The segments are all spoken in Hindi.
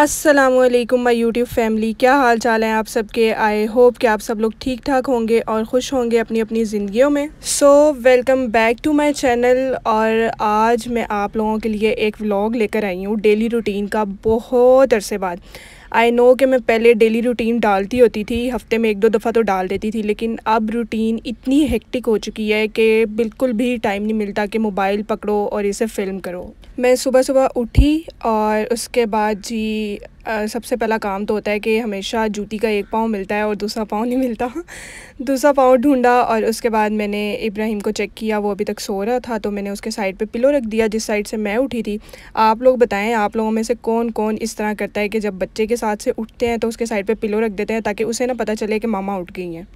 असलम माई यूट्यूब फैमिली क्या हाल चाल है आप सबके आई होप कि आप सब लोग ठीक ठाक होंगे और खुश होंगे अपनी अपनी ज़िंदगियों में so welcome back to my channel और आज मैं आप लोगों के लिए एक व्लॉग लेकर आई हूँ डेली रूटीन का बहुत अरसे बाद आई नो कि मैं पहले डेली रूटीन डालती होती थी हफ्ते में एक दो दफ़ा तो डाल देती थी लेकिन अब रूटीन इतनी हेक्टिक हो चुकी है कि बिल्कुल भी टाइम नहीं मिलता कि मोबाइल पकड़ो और इसे फ़िल्म करो मैं सुबह सुबह उठी और उसके बाद जी सबसे पहला काम तो होता है कि हमेशा जूती का एक पाँव मिलता है और दूसरा पाँव नहीं मिलता दूसरा पाँव ढूंढा और उसके बाद मैंने इब्राहिम को चेक किया वो अभी तक सो रहा था तो मैंने उसके साइड पे पिलो रख दिया जिस साइड से मैं उठी थी आप लोग बताएं आप लोगों में से कौन कौन इस तरह करता है कि जब बच्चे के साथ से उठते हैं तो उसके साइड पर पिलो रख देते हैं ताकि उसे ना पता चले कि मामा उठ गई हैं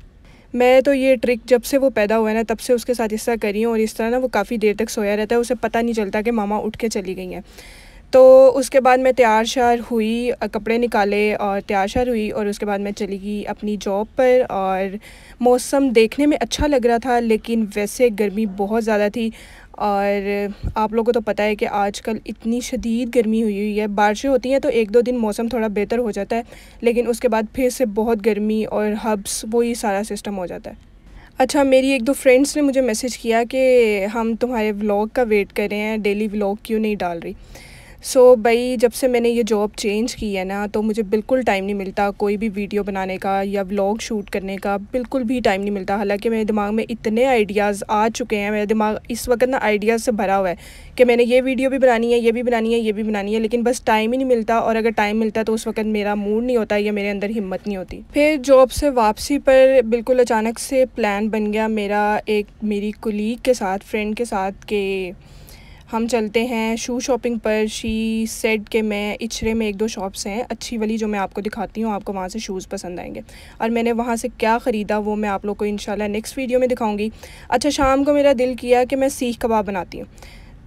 मैं तो ये ट्रिक जब से वो पैदा हुआ है ना तब से उसके साथ इस तरह करी हूँ और इस तरह ना वो काफ़ी देर तक सोया रहता है उसे पता नहीं चलता कि मामा उठ के चली गई हैं तो उसके बाद मैं तैयार शार हुई कपड़े निकाले और तैयार शार हुई और उसके बाद मैं चली गई अपनी जॉब पर और मौसम देखने में अच्छा लग रहा था लेकिन वैसे गर्मी बहुत ज़्यादा थी और आप लोगों को तो पता है कि आजकल इतनी शदीद गर्मी हुई हुई है बारिशें होती हैं तो एक दो दिन मौसम थोड़ा बेहतर हो जाता है लेकिन उसके बाद फिर से बहुत गर्मी और हब्स वही सारा सिस्टम हो जाता है अच्छा मेरी एक दो फ्रेंड्स ने मुझे मैसेज किया कि हम तुम्हारे व्लॉग का वेट कर रहे हैं डेली व्लॉग क्यों नहीं डाल रही सो so, भाई जब से मैंने ये जॉब चेंज की है ना तो मुझे बिल्कुल टाइम नहीं मिलता कोई भी वीडियो बनाने का या व्लॉग शूट करने का बिल्कुल भी टाइम नहीं मिलता हालांकि मेरे दिमाग में इतने आइडियाज़ आ चुके हैं मेरा दिमाग इस वक्त ना आइडियाज़ से भरा हुआ है कि मैंने ये वीडियो भी बनानी है ये भी बनानी है ये भी बनानी है लेकिन बस टाइम ही नहीं मिलता और अगर टाइम मिलता तो उस वक्त मेरा मूड नहीं होता या मेरे अंदर हिम्मत नहीं होती फिर जॉब से वापसी पर बिल्कुल अचानक से प्लान बन गया मेरा एक मेरी कुलीग के साथ फ्रेंड के साथ के हम चलते हैं शू शॉपिंग पर शी सेड के मैं इचरे में एक दो शॉप्स हैं अच्छी वाली जो मैं आपको दिखाती हूँ आपको वहाँ से शूज़ पसंद आएंगे और मैंने वहाँ से क्या ख़रीदा वो मैं आप लोग को इनशाला नेक्स्ट वीडियो में दिखाऊँगी अच्छा शाम को मेरा दिल किया कि मैं सीख कबाब बनाती हूँ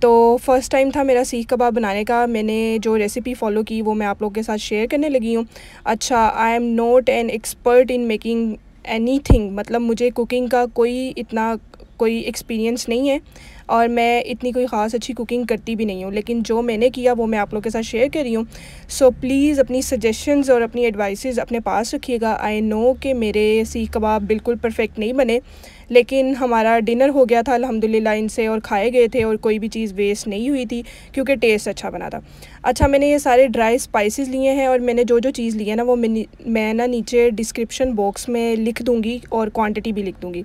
तो फ़र्स्ट टाइम था मेरा सीख कबाब बनाने का मैंने जो रेसिपी फॉलो की वो मैं आप लोग के साथ शेयर करने लगी हूँ अच्छा I am not an expert in making any मतलब मुझे कुकिंग का कोई इतना कोई एक्सपीरियंस नहीं है और मैं इतनी कोई ख़ास अच्छी कुकिंग करती भी नहीं हूँ लेकिन जो मैंने किया वो मैं आप लोगों के साथ शेयर कर रही हूँ सो प्लीज़ अपनी सजेशंस और अपनी एडवाइसेस अपने पास रखिएगा आई नो कि मेरे सीख कबाब बिल्कुल परफेक्ट नहीं बने लेकिन हमारा डिनर हो गया था इन इनसे और खाए गए थे और कोई भी चीज़ वेस्ट नहीं हुई थी क्योंकि टेस्ट अच्छा बना था अच्छा मैंने ये सारे ड्राई स्पाइसेस लिए हैं और मैंने जो जो चीज़ ली है ना वो मैं ना नीचे डिस्क्रिप्शन बॉक्स में लिख दूँगी और क्वान्टिटी भी लिख दूँगी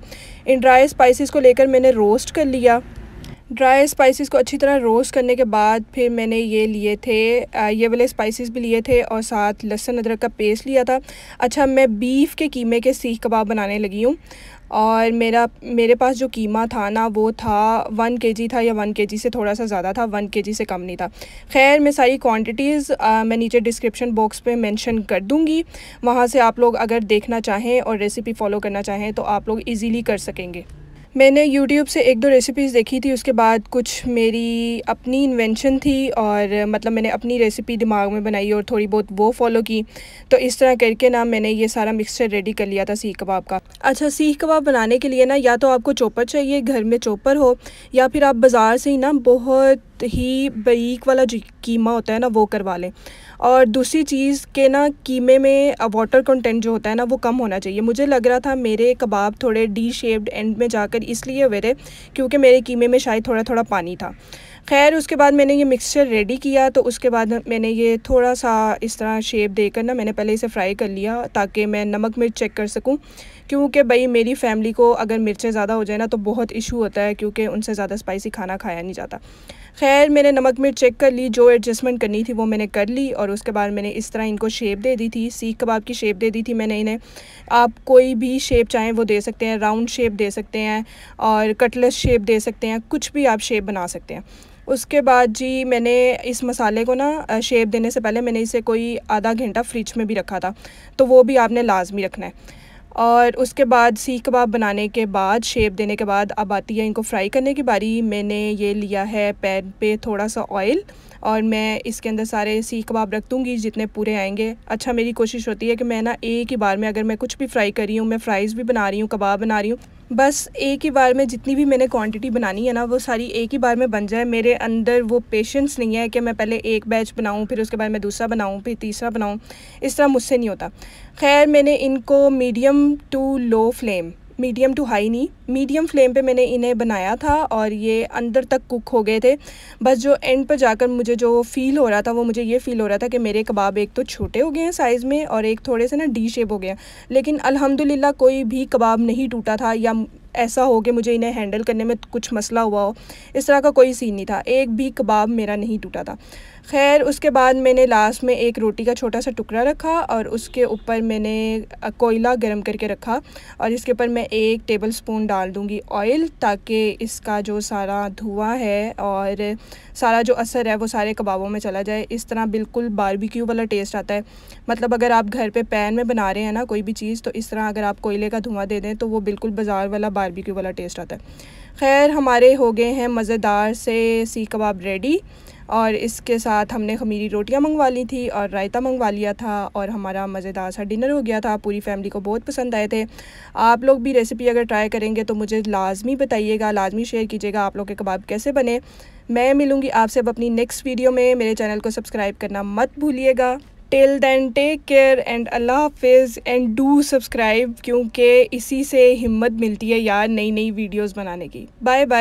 इन ड्राई स्पाइसिस को लेकर मैंने रोस्ट कर लिया ड्राई स्पाइसेस को अच्छी तरह रोस्ट करने के बाद फिर मैंने ये लिए थे ये वाले स्पाइसेस भी लिए थे और साथ लहसुन अदरक का पेस्ट लिया था अच्छा मैं बीफ़ के कीमे के सीख कबाब बनाने लगी हूँ और मेरा मेरे पास जो कीमा था ना वो था वन के जी था या वन के जी से थोड़ा सा ज़्यादा था वन के जी से कम नहीं था खैर मैं सारी क्वांटिटीज़ मैं नीचे डिस्क्रिप्शन बॉक्स पे मेंशन कर दूँगी वहाँ से आप लोग अगर देखना चाहें और रेसिपी फॉलो करना चाहें तो आप लोग इजीली कर सकेंगे मैंने यूट्यूब से एक दो रेसिपीज़ देखी थी उसके बाद कुछ मेरी अपनी इन्वेंशन थी और मतलब मैंने अपनी रेसिपी दिमाग में बनाई और थोड़ी बहुत वो फॉलो की तो इस तरह करके ना मैंने ये सारा मिक्सचर रेडी कर लिया था सीख कबाब का अच्छा सीख कबाब बनाने के लिए ना या तो आपको चोपर चाहिए घर में चोपर हो या फिर आप बाज़ार से ही ना बहुत ही बरीक वाला जो कीमा होता है ना वो करवा लें और दूसरी चीज़ के ना कीमे में वाटर कंटेंट जो होता है ना वो कम होना चाहिए मुझे लग रहा था मेरे कबाब थोड़े डी शेप्ड एंड में जाकर इसलिए हुए थे क्योंकि मेरे कीमे में शायद थोड़ा थोड़ा पानी था खैर उसके बाद मैंने ये मिक्सचर रेडी किया तो उसके बाद मैंने ये थोड़ा सा इस तरह शेप देकर ना मैंने पहले इसे फ्राई कर लिया ताकि मैं नमक मिर्च चेक कर सकूं क्योंकि भाई मेरी फैमिली को अगर मिर्चें ज़्यादा हो जाए ना तो बहुत इशू होता है क्योंकि उनसे ज़्यादा स्पाइसी खाना खाया नहीं जाता खैर मैंने नमक मिर्च चेक कर ली जो एडजस्टमेंट करनी थी वो मैंने कर ली और उसके बाद मैंने इस तरह इनको शेप दे दी थी सीख कबाब की शेप दे दी थी मैंने इन्हें आप कोई भी शेप चाहें वो दे सकते हैं राउंड शेप दे सकते हैं और कटलेस शेप दे सकते हैं कुछ भी आप शेप बना सकते हैं उसके बाद जी मैंने इस मसाले को ना शेप देने से पहले मैंने इसे कोई आधा घंटा फ्रिज में भी रखा था तो वो भी आपने लाजमी रखना है और उसके बाद सीख कबाब बनाने के बाद शेप देने के बाद अब आती है इनको फ्राई करने की बारी मैंने ये लिया है पैन पे थोड़ा सा ऑयल और मैं इसके अंदर सारे सीख कबाब रख दूँगी जितने पूरे आएंगे अच्छा मेरी कोशिश होती है कि मैं ना एक ही बार में अगर मैं कुछ भी फ्राई करी हूँ मैं फ्राइज़ भी बना रही हूँ कबाब बना रही हूँ बस एक ही बार में जितनी भी मैंने क्वांटिटी बनानी है ना वो सारी एक ही बार में बन जाए मेरे अंदर वो पेशेंस नहीं है कि मैं पहले एक बैच बनाऊँ फिर उसके बाद मैं दूसरा बनाऊँ फिर तीसरा बनाऊँ इस तरह मुझसे नहीं होता खैर मैंने इनको medium to low flame medium to high नहीं मीडियम फ्लेम पे मैंने इन्हें बनाया था और ये अंदर तक कुक हो गए थे बस जो एंड पर जाकर मुझे जो फील हो रहा था वो मुझे ये फ़ील हो रहा था कि मेरे कबाब एक तो छोटे हो गए हैं साइज़ में और एक थोड़े से ना डी शेप हो गया लेकिन अलहमदिल्ला कोई भी कबाब नहीं टूटा था या ऐसा हो कि मुझे इन्हें हैंडल करने में कुछ मसला हुआ हो इस तरह का कोई सीन नहीं था एक भी कबाब मेरा नहीं टूटा था खैर उसके बाद मैंने लास्ट में एक रोटी का छोटा सा टुकड़ा रखा और उसके ऊपर मैंने कोयला गर्म करके रखा और इसके ऊपर मैं एक टेबल स्पून डाल दूँगी ऑयल ताकि इसका जो सारा धुआँ है और सारा जो असर है वो सारे कबाबों में चला जाए इस तरह बिल्कुल बारबिक्यू वाला टेस्ट आता है मतलब अगर आप घर पर पैन में बना रहे हैं ना कोई भी चीज़ तो इस तरह अगर आप कोयले का धुआं दे दें तो वो बिल्कुल बाज़ार वाला बारबेक्यू वाला टेस्ट आता है खैर हमारे हो गए हैं मज़ेदार से सी कबाब रेडी और इसके साथ हमने खमीरी रोटियां मंगवा ली थी और रायता मंगवा लिया था और हमारा मज़ेदार सा डिनर हो गया था पूरी फैमिली को बहुत पसंद आए थे आप लोग भी रेसिपी अगर ट्राई करेंगे तो मुझे लाजमी बताइएगा लाजमी शेयर कीजिएगा आप लोग के कबाब कैसे बने मैं मिलूँगी आपसे अब अपनी नेक्स्ट वीडियो में मेरे चैनल को सब्सक्राइब करना मत भूलिएगा till then take care and अल्लाह हाफिज़ एंड डू सब्सक्राइब क्योंकि इसी से हिम्मत मिलती है यार नई नई वीडियोस बनाने की बाय बाय